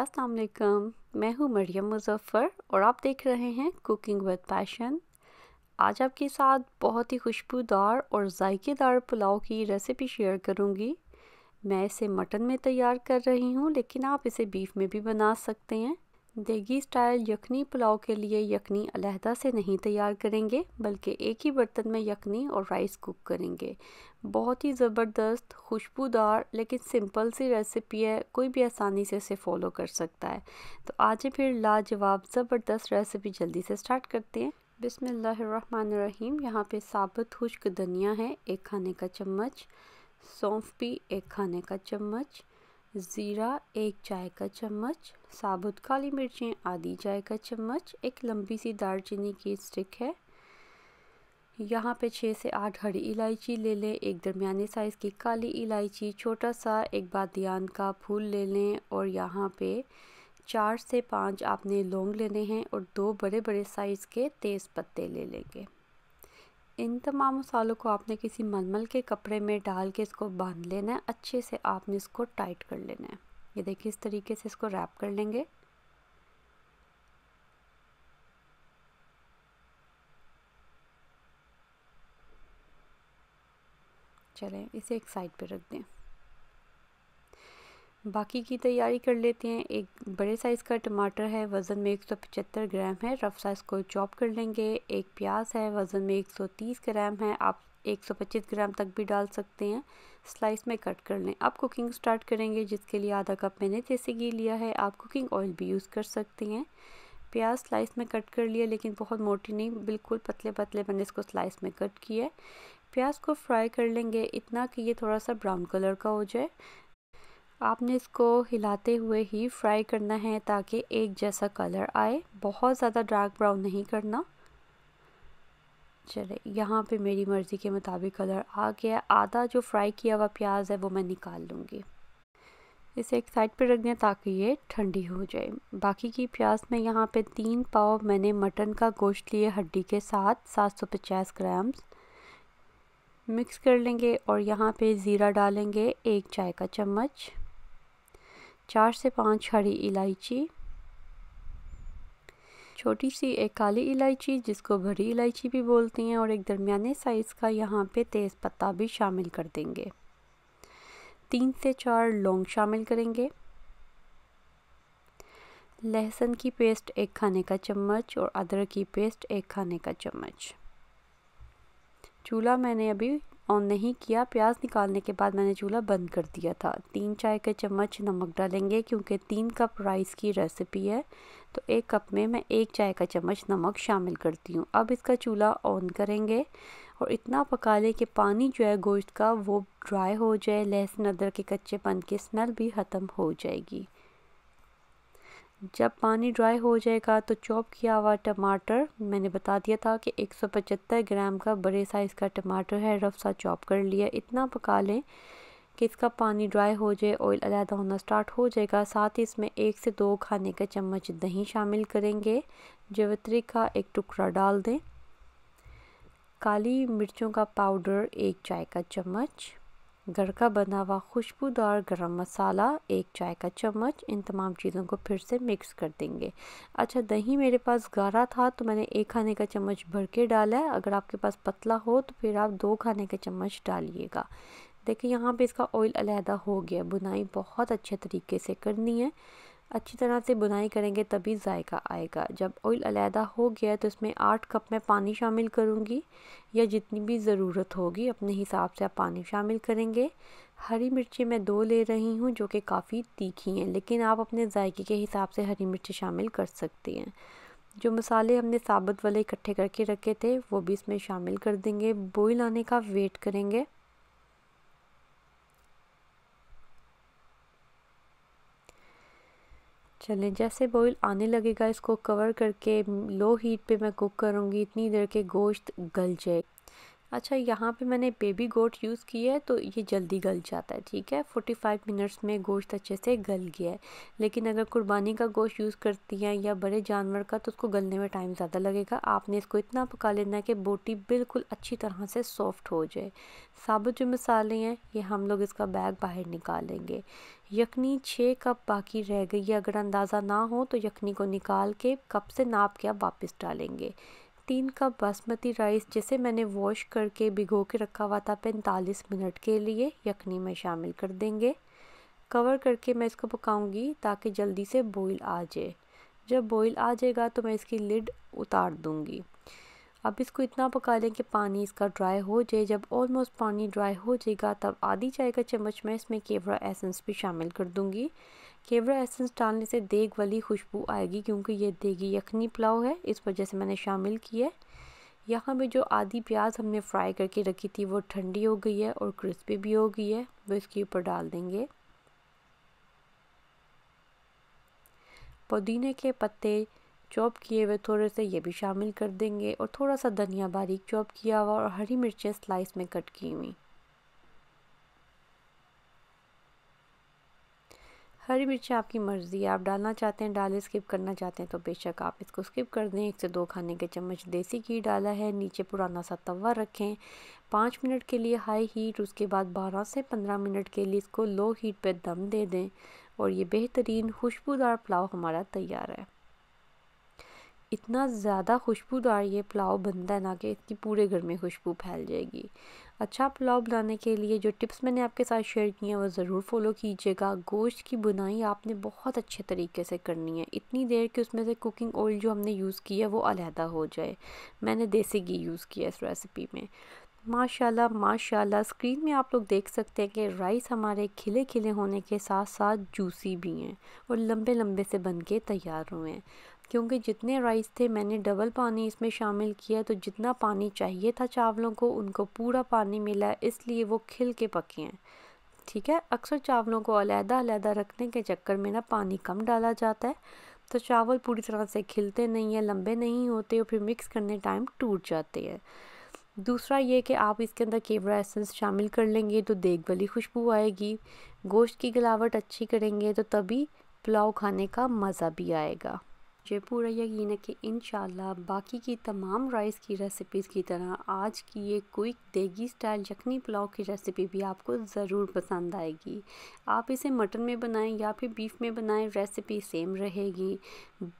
असलकम मैं हूँ मरियम मुजफ़र और आप देख रहे हैं कुकिंग विद पैशन आज आपके साथ बहुत ही खुशबूदार और ज़ायकेदार पुलाव की रेसिपी शेयर करूँगी मैं इसे मटन में तैयार कर रही हूँ लेकिन आप इसे बीफ में भी बना सकते हैं देगी स्टाइल यखनी पुलाव के लिए यखनी अलहदा से नहीं तैयार करेंगे बल्कि एक ही बर्तन में यखनी और राइस कुक करेंगे बहुत ही ज़बरदस्त खुशबूदार लेकिन सिंपल सी रेसिपी है कोई भी आसानी से इसे फॉलो कर सकता है तो आज फिर लाजवाब ज़बरदस्त रेसिपी जल्दी से स्टार्ट करते हैं बिसमीम यहाँ पर साबुत खुश्क धनिया है एक खाने का चम्मच सौंफ भी एक खाने का चम्मच ज़ीरा एक चाय का चम्मच साबुत काली मिर्चें आधी चाय का चम्मच एक लंबी सी दालचीनी की स्टिक है यहाँ पे छः से आठ हरी इलायची ले लें एक दरमियाने साइज़ की काली इलायची छोटा सा एक बादियान का फूल ले लें और यहाँ पे चार से पांच आपने लौंग लेने हैं और दो बड़े बड़े साइज़ के तेज़ पत्ते ले लेंगे इन तमाम मसालों को आपने किसी मलमल के कपड़े में डाल के इसको बांध लेना है अच्छे से आपने इसको टाइट कर लेना है ये देखिए इस तरीके से इसको रैप कर लेंगे चलें इसे एक साइड पे रख दें बाकी की तैयारी कर लेते हैं एक बड़े साइज़ का टमाटर है वज़न में 175 ग्राम है रफ साइज़ को चॉप कर लेंगे एक प्याज है वज़न में 130 ग्राम है आप 125 ग्राम तक भी डाल सकते हैं स्लाइस में कट कर लें आप कुकिंग स्टार्ट करेंगे जिसके लिए आधा कप मैंने देसी घी लिया है आप कुकिंग ऑयल भी यूज़ कर सकते हैं प्याज स्लाइस में कट कर लिया लेकिन बहुत मोटी नहीं बिल्कुल पतले पतले मैंने इसको स्लाइस में कट किया है प्याज को फ्राई कर लेंगे इतना कि ये थोड़ा सा ब्राउन कलर का हो जाए आपने इसको हिलाते हुए ही फ्राई करना है ताकि एक जैसा कलर आए बहुत ज़्यादा डार्क ब्राउन नहीं करना चले यहाँ पे मेरी मर्ज़ी के मुताबिक कलर आ गया आधा जो फ्राई किया हुआ प्याज है वो मैं निकाल लूँगी इसे एक साइड पे रख दें ताकि ये ठंडी हो जाए बाकी की प्याज में यहाँ पे तीन पाव मैंने मटन का गोश्त लिए हड्डी के साथ सात सौ पचास ग्राम्स मिक्स कर लेंगे और यहाँ पे ज़ीरा डालेंगे एक चाय का चम्मच चार से पांच हरी इलायची छोटी सी एक काली इलायची जिसको भरी इलायची भी बोलते हैं और एक दरमियाने साइज़ का यहाँ पे तेज़ पत्ता भी शामिल कर देंगे तीन से चार लौंग शामिल करेंगे लहसुन की पेस्ट एक खाने का चम्मच और अदरक की पेस्ट एक खाने का चम्मच चूल्हा मैंने अभी ऑन नहीं किया प्याज निकालने के बाद मैंने चूल्हा बंद कर दिया था तीन चाय के चम्मच नमक डालेंगे क्योंकि तीन कप राइस की रेसिपी है तो एक कप में मैं एक चाय का चम्मच नमक शामिल करती हूँ अब इसका चूल्हा ऑन करेंगे और इतना पका लें कि पानी जो है गोश्त का वो ड्राई हो जाए लहसुन अदरक के कच्चेपन की स्मेल भी ख़त्म हो जाएगी जब पानी ड्राई हो जाएगा तो चॉप किया हुआ टमाटर मैंने बता दिया था कि 175 ग्राम का बड़े साइज़ का टमाटर है रफ सा चॉप कर लिया इतना पका लें कि इसका पानी ड्राई हो जाए ऑयल अलहदा होना स्टार्ट हो जाएगा साथ ही इसमें एक से दो खाने का चम्मच दही शामिल करेंगे जवित्री का एक टुकड़ा डाल दें काली मिर्चों का पाउडर एक चाय का चम्मच घर का बना हुआ खुशबूदार गरम मसाला एक चाय का चम्मच इन तमाम चीज़ों को फिर से मिक्स कर देंगे अच्छा दही मेरे पास गाढ़ा था तो मैंने एक खाने का चम्मच भर के डाला है अगर आपके पास पतला हो तो फिर आप दो खाने का चम्मच डालिएगा देखिए यहाँ पे इसका ऑयल अलहदा हो गया बुनाई बहुत अच्छे तरीके से करनी है अच्छी तरह से बुनाई करेंगे तभी जायका आएगा जब ऑयल अलहदा हो गया तो इसमें आठ कप मैं पानी शामिल करूँगी या जितनी भी ज़रूरत होगी अपने हिसाब से आप पानी शामिल करेंगे हरी मिर्ची मैं दो ले रही हूँ जो कि काफ़ी तीखी हैं लेकिन आप अपने जायके के हिसाब से हरी मिर्ची शामिल कर सकती हैं जो मसाले हमने साबुत वाले इकट्ठे करके रखे थे वो भी इसमें शामिल कर देंगे बॉयल आने का वेट करेंगे चलें जैसे बॉईल आने लगेगा इसको कवर करके लो हीट पे मैं कुक करूँगी इतनी देर के गोश्त गल जाए अच्छा यहाँ पे मैंने बेबी गोट यूज़ किया है तो ये जल्दी गल जाता है ठीक है 45 मिनट्स में गोश्त अच्छे से गल गया है लेकिन अगर कुर्बानी का गोश्त यूज़ करती हैं या बड़े जानवर का तो उसको गलने में टाइम ज़्यादा लगेगा आपने इसको इतना पका लेना है कि बोटी बिल्कुल अच्छी तरह से सॉफ्ट हो जाए साबुत जो मसाले हैं ये हम लोग इसका बैग बाहर निकालेंगे यखनी छः कप बाकी रह गई है अगर अंदाज़ा ना हो तो यखनी को निकाल के कप से नाप के आप वापस डालेंगे तीन कप बासमती राइस जिसे मैंने वॉश करके भिगो के रखा हुआ था पैंतालीस मिनट के लिए यखनी में शामिल कर देंगे कवर करके मैं इसको पकाऊंगी ताकि जल्दी से बॉईल आ जाए जब बॉईल आ जाएगा तो मैं इसकी लिड उतार दूंगी अब इसको इतना पका लें कि पानी इसका ड्राई हो जाए जब ऑलमोस्ट पानी ड्राई हो जाएगा तब आधी चाय का चम्मच मैं इसमें केवरा एसेंस भी शामिल कर दूंगी केवरा एसेंस डालने से देग वाली खुशबू आएगी क्योंकि ये देगी यखनी पुलाव है इस वजह से मैंने शामिल किया है यहाँ पे जो आधी प्याज हमने फ्राई करके रखी थी वो ठंडी हो गई है और क्रिस्पी भी हो गई है वो इसके ऊपर डाल देंगे पुदीने के पत्ते चॉप किए हुए थोड़े से ये भी शामिल कर देंगे और थोड़ा सा धनिया बारीक चॉप किया हुआ और हरी मिर्चें स्लाइस में कट की हुई हरी मिर्ची आपकी मर्ज़ी आप डालना चाहते हैं डालें स्किप करना चाहते हैं तो बेशक आप इसको स्किप कर दें एक से दो खाने के चम्मच देसी घी डाला है नीचे पुराना सा तवा रखें पाँच मिनट के लिए हाई हीट उसके बाद बारह से पंद्रह मिनट के लिए इसको लो हीट पर दम दे दें और ये बेहतरीन खुशबूदार पुलाव हमारा तैयार है इतना ज़्यादा खुशबूदार ये पुलाव बनता है ना कि इसकी पूरे घर में खुशबू फैल जाएगी अच्छा पुलाव बनाने के लिए जो टिप्स मैंने आपके साथ शेयर की हैं वो ज़रूर फॉलो कीजिएगा गोश्त की बुनाई आपने बहुत अच्छे तरीके से करनी है इतनी देर कि उसमें से कुकिंग ऑयल जो हमने यूज़ किया वो अलहदा हो जाए मैंने देसी घी यूज़ किया इस रेसिपी में माशाल्लाह माशाल्लाह स्क्रीन में आप लोग देख सकते हैं कि राइस हमारे खिले खिले होने के साथ साथ जूसी भी हैं और लंबे लंबे से बन के तैयार हुए हैं क्योंकि जितने राइस थे मैंने डबल पानी इसमें शामिल किया तो जितना पानी चाहिए था चावलों को उनको पूरा पानी मिला इसलिए वो खिल के पके हैं ठीक है अक्सर चावलों को अलहदा अलहदा रखने के चक्कर में ना पानी कम डाला जाता है तो चावल पूरी तरह से खिलते नहीं हैं लंबे नहीं होते और फिर मिक्स करने टाइम टूट जाते हैं दूसरा ये कि आप इसके अंदर केवरा एसेंस शामिल कर लेंगे तो देख वाली खुशबू आएगी गोश्त की गिलावट अच्छी करेंगे तो तभी पुलाव खाने का मज़ा भी आएगा मुझे पूरा यकीन है कि इन बाकी की तमाम राइस की रेसिपीज़ की तरह आज की ये क्विक देगी स्टाइल यखनी पुलाव की रेसिपी भी आपको ज़रूर पसंद आएगी आप इसे मटन में बनाएं या फिर बीफ में बनाएं रेसिपी सेम रहेगी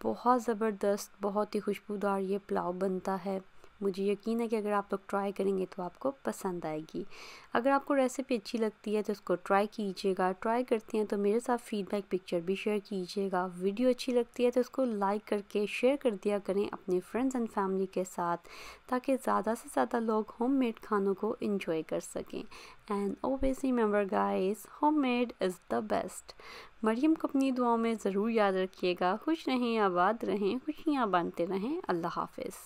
बहुत ज़बरदस्त बहुत ही खुशबूदार ये पुलाव बनता है मुझे यकीन है कि अगर आप लोग ट्राई करेंगे तो आपको पसंद आएगी अगर आपको रेसिपी अच्छी लगती है तो उसको ट्राई कीजिएगा ट्राई करते हैं तो मेरे साथ फीडबैक पिक्चर भी शेयर कीजिएगा वीडियो अच्छी लगती है तो उसको लाइक करके शेयर कर दिया करें अपने फ्रेंड्स एंड फैमिली के साथ ताकि ज़्यादा से ज़्यादा लोग मेड खानों को इंजॉय कर सकें and always remember home made is the best Mariam को अपनी दुआओं में ज़रूर याद रखिएगा खुश रहें आबाद रहें खुशियाँ बांटते रहें अल्लाह हाफिज़